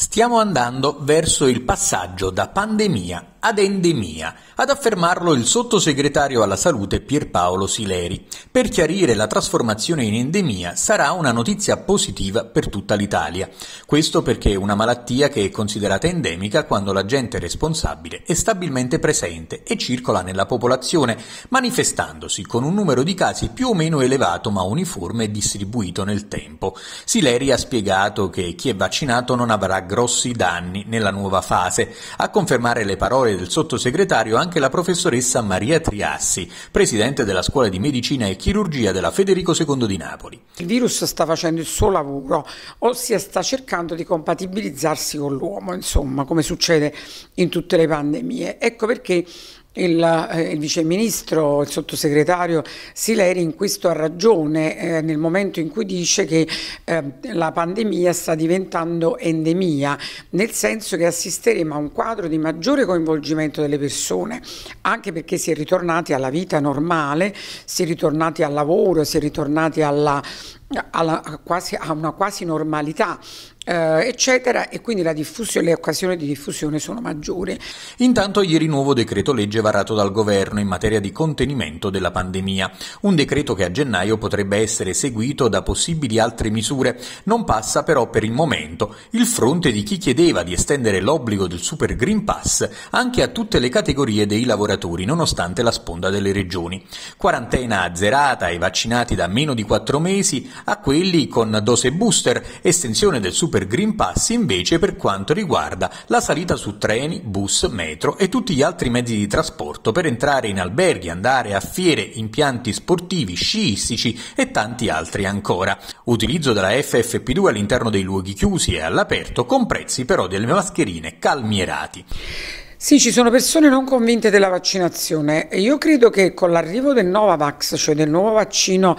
Stiamo andando verso il passaggio da pandemia ad endemia, ad affermarlo il sottosegretario alla salute Pierpaolo Sileri. Per chiarire la trasformazione in endemia sarà una notizia positiva per tutta l'Italia. Questo perché è una malattia che è considerata endemica quando l'agente responsabile è stabilmente presente e circola nella popolazione, manifestandosi con un numero di casi più o meno elevato ma uniforme e distribuito nel tempo. Sileri ha spiegato che chi è vaccinato non avrà grossi danni nella nuova fase. A confermare le parole parole del sottosegretario anche la professoressa Maria Triassi, presidente della Scuola di Medicina e Chirurgia della Federico II di Napoli. Il virus sta facendo il suo lavoro, ossia sta cercando di compatibilizzarsi con l'uomo, insomma, come succede in tutte le pandemie. Ecco perché il, eh, il viceministro, il sottosegretario Sileri in questo ha ragione eh, nel momento in cui dice che eh, la pandemia sta diventando endemia, nel senso che assisteremo a un quadro di maggiore coinvolgimento delle persone, anche perché si è ritornati alla vita normale, si è ritornati al lavoro, si è ritornati alla, alla, a quasi, a una quasi normalità eh, eccetera e quindi le occasioni di diffusione sono maggiori. Intanto ieri nuovo decreto legge varato dal governo in materia di contenimento della pandemia, un decreto che a gennaio potrebbe essere seguito da possibili altre misure, non passa però per il momento il fronte di chi chiedeva di estendere l'obbligo del Super Green Pass anche a tutte le categorie dei lavoratori nonostante la sponda delle regioni. Quarantena azzerata ai vaccinati da meno di quattro mesi a quelli con dose booster, estensione del Super Green Pass invece per quanto riguarda la salita su treni, bus, metro e tutti gli altri mezzi di trasporto per entrare in alberghi, andare a fiere, impianti sportivi, sciistici e tanti altri ancora. Utilizzo della FFP2 all'interno dei luoghi chiusi e all'aperto con prezzi però delle mascherine calmierati. Sì, ci sono persone non convinte della vaccinazione. Io credo che con l'arrivo del Novavax, cioè del nuovo vaccino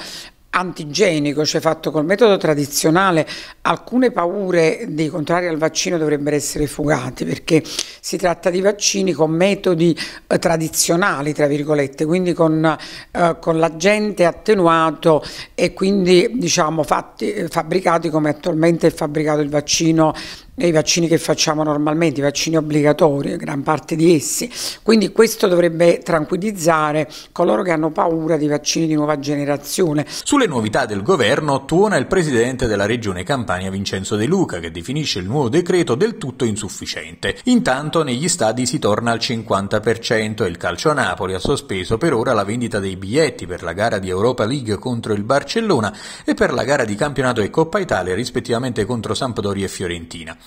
antigenico, cioè fatto col metodo tradizionale, alcune paure dei contrari al vaccino dovrebbero essere fugate perché si tratta di vaccini con metodi eh, tradizionali, tra virgolette, quindi con, eh, con l'agente attenuato e quindi diciamo fatti, eh, fabbricati come attualmente è fabbricato il vaccino nei vaccini che facciamo normalmente, i vaccini obbligatori, gran parte di essi. Quindi questo dovrebbe tranquillizzare coloro che hanno paura di vaccini di nuova generazione. Sulle novità del governo tuona il presidente della regione Campania Vincenzo De Luca che definisce il nuovo decreto del tutto insufficiente. Intanto negli stadi si torna al 50% e il calcio a Napoli ha sospeso per ora la vendita dei biglietti per la gara di Europa League contro il Barcellona e per la gara di campionato e Coppa Italia rispettivamente contro Sampdoria e Fiorentina.